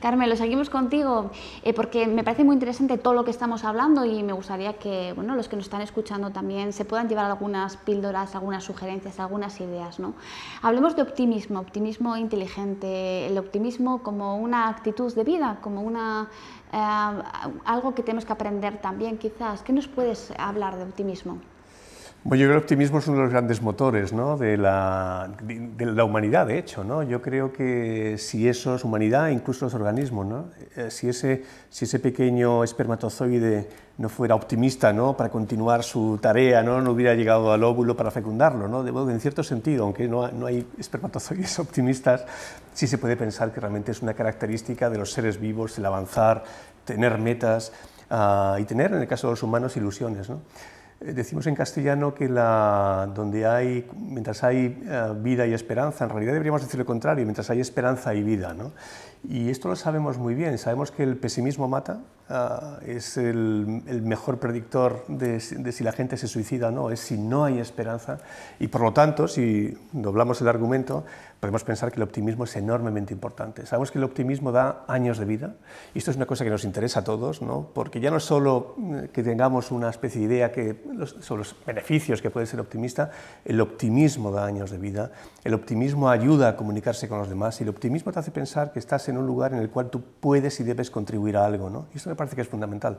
Carmelo, seguimos contigo eh, porque me parece muy interesante todo lo que estamos hablando y me gustaría que los que nos están escuchando también se puedan llevar algunas píldoras, algunas sugerencias, algunas ideas. ¿no? Hablemos de optimismo, optimismo inteligente, el optimismo como una actitud de vida, como una, eh, algo que tenemos que aprender también quizás. ¿Qué nos puedes hablar de optimismo? Bueno, yo creo que el optimismo es uno de los grandes motores de, la, humanidad, de hecho. Yo creo que si eso es humanidad, incluso los organismos, eh, si, ese, si ese pequeño espermatozoide no fuera optimista para continuar su tarea, ¿no? no hubiera llegado al óvulo para fecundarlo. ¿no? De modo en cierto sentido, aunque no, hay espermatozoides optimistas, sí se puede pensar que realmente es una característica de los seres vivos el avanzar, tener metas ah, y tener, en el caso de los humanos, ilusiones. Eh, decimos en castellano que la, donde hay, mientras hay eh, vida y esperanza, en realidad deberíamos decir lo contrario, mientras hay esperanza y vida. ¿no? Y esto lo sabemos muy bien, sabemos que el pesimismo mata, Ah, es el, mejor predictor de, si la gente se suicida o no, es si no hay esperanza. Y por lo tanto, si doblamos el argumento, podemos pensar que el optimismo es enormemente importante. Sabemos que el optimismo da años de vida, y esto es una cosa que nos interesa a todos, ¿no? porque ya no es solo eh, que tengamos una especie de idea que sobre los beneficios que puede ser optimista, el optimismo da años de vida, el optimismo ayuda a comunicarse con los demás, y el optimismo te hace pensar que estás en un lugar en el cual tú puedes y debes contribuir a algo. ¿no? parece que es fundamental.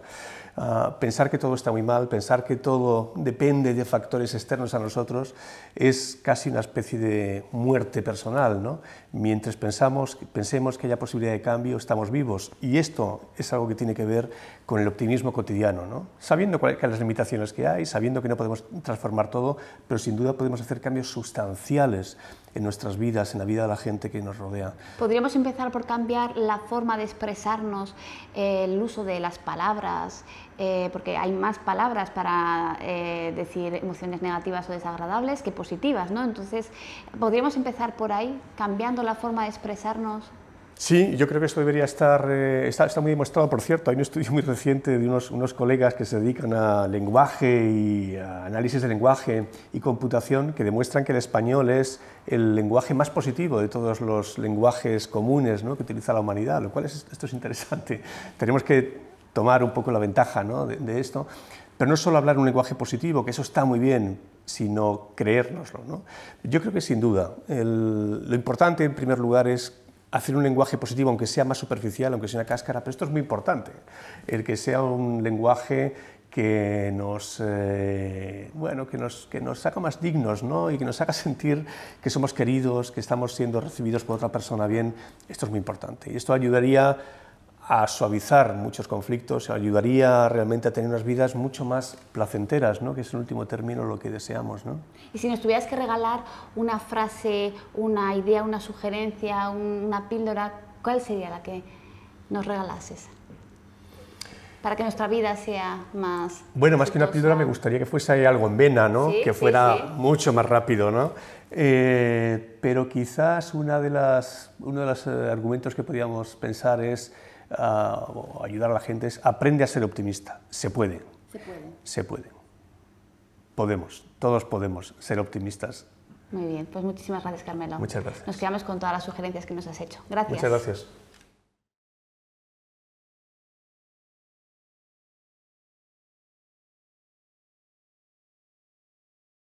Ah, pensar que todo está muy mal, pensar que todo depende de factores externos a nosotros, es casi una especie de muerte personal. ¿no? Mientras pensamos, pensemos que haya posibilidad de cambio, estamos vivos. Y esto es algo que tiene que ver con el optimismo cotidiano, ¿no? sabiendo cuáles son las limitaciones que hay, sabiendo que no podemos transformar todo, pero sin duda podemos hacer cambios sustanciales en nuestras vidas, en la vida de la gente que nos rodea. Podríamos empezar por cambiar la forma de expresarnos, eh, el uso de las palabras, eh, porque hay más palabras para eh, decir emociones negativas o desagradables que positivas, ¿no? Entonces, podríamos empezar por ahí, cambiando la forma de expresarnos. Sí, yo creo que esto debería estar, eh, está, está, muy demostrado, por cierto, hay un estudio muy reciente de unos, unos colegas que se dedican a lenguaje y a análisis de lenguaje y computación que demuestran que el español es el lenguaje más positivo de todos los lenguajes comunes que utiliza la humanidad, lo cual es, esto es interesante. Tenemos que tomar un poco la ventaja de, esto, pero no solo hablar un lenguaje positivo, que eso está muy bien, sino creérnoslo. Yo creo que sin duda, lo importante en primer lugar es hacer un lenguaje positivo, aunque sea más superficial, aunque sea una cáscara, pero esto es muy importante, el que sea un lenguaje que nos, eh, bueno, que nos, que nos haga más dignos y que nos haga sentir que somos queridos, que estamos siendo recibidos por otra persona bien, esto es muy importante y esto ayudaría a suavizar muchos conflictos, ayudaría realmente a tener unas vidas mucho más placenteras, ¿no? que es el último término lo que deseamos. ¿no? Y si nos tuvieras que regalar una frase, una idea, una sugerencia, una píldora, ¿cuál sería la que nos regalases? Para que nuestra vida sea más... Bueno, más que una píldora me gustaría que fuese algo en vena, ¿no? que fuera mucho más rápido, ¿no? Eh, pero quizás una de las, uno de los eh, argumentos que podíamos pensar es uh, ayudar a la gente es aprende a ser optimista. Se puede. Se puede. Se puede. Podemos, todos podemos ser optimistas. Muy bien, pues muchísimas gracias Carmelo. Muchas gracias. Nos quedamos con todas las sugerencias que nos has hecho. Gracias. Muchas gracias.